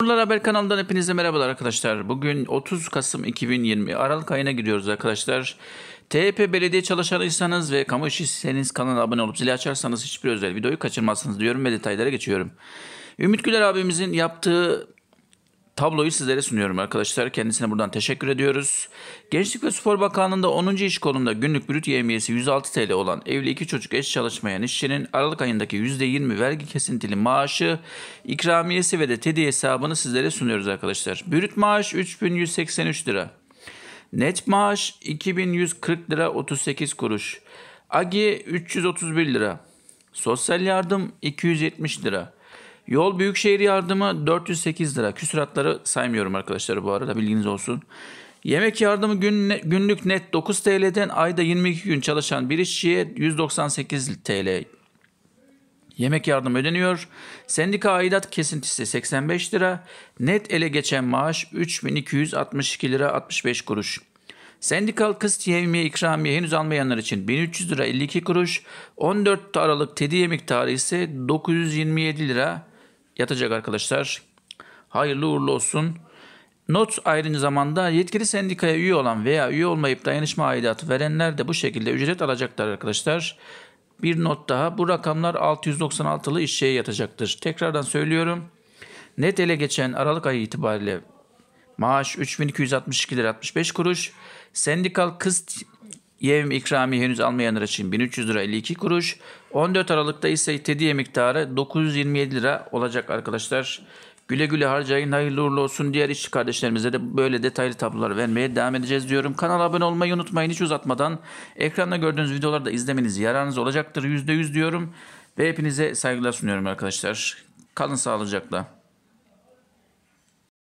Turlar Haber kanalından hepinize merhabalar arkadaşlar. Bugün 30 Kasım 2020 Aralık ayına giriyoruz arkadaşlar. THP belediye çalışanıysanız ve kamu işçiyseniz kanala abone olup zili açarsanız hiçbir özel videoyu kaçırmazsınız diyorum ve detaylara geçiyorum. Ümit Güler abimizin yaptığı tabloyu sizlere sunuyorum arkadaşlar. Kendisine buradan teşekkür ediyoruz. Gençlik ve Spor Bakanlığı'nda 10. iş kolunda günlük brüt yevmiyesi 106 TL olan evli iki çocuk eş çalışmayan işçinin Aralık ayındaki %20 vergi kesintili maaşı, ikramiyesi ve de TED'i hesabını sizlere sunuyoruz arkadaşlar. Brüt maaş 3183 lira. Net maaş 2140 lira 38 kuruş. AGI 331 lira. Sosyal yardım 270 lira. Yol Büyükşehir Yardımı 408 lira. Küsuratları saymıyorum arkadaşlar bu arada bilginiz olsun. Yemek yardımı günlük net 9 TL'den ayda 22 gün çalışan bir işçiye 198 TL Yemek yardım ödeniyor. Sendika aidat kesintisi 85 lira. Net ele geçen maaş 3262 lira 65 kuruş. Sendikal kıst yevmiye ikramiye henüz almayanlar için 1300 lira 52 kuruş. 14 Aralık tediye miktarı ise 927 lira yatacak arkadaşlar. Hayırlı uğurlu olsun. Not aynı zamanda yetkili sendikaya üye olan veya üye olmayıp dayanışma aidatı verenler de bu şekilde ücret alacaklar arkadaşlar. Bir not daha bu rakamlar 696'lı işçiye yatacaktır. Tekrardan söylüyorum. Net ele geçen Aralık ayı itibariyle maaş 3262 lira 65 kuruş. Sendikal kız Yevm ikrami henüz almayanlar için 1300 lira 52 kuruş. 14 Aralık'ta ise tediye miktarı 927 lira olacak arkadaşlar. Güle güle harcayın, hayırlı uğurlu olsun. Diğer işçi kardeşlerimize de böyle detaylı tablolar vermeye devam edeceğiz diyorum. Kanala abone olmayı unutmayın hiç uzatmadan. Ekranda gördüğünüz videoları da izlemeniz yararınız olacaktır. %100 diyorum ve hepinize saygılar sunuyorum arkadaşlar. Kalın sağlıcakla.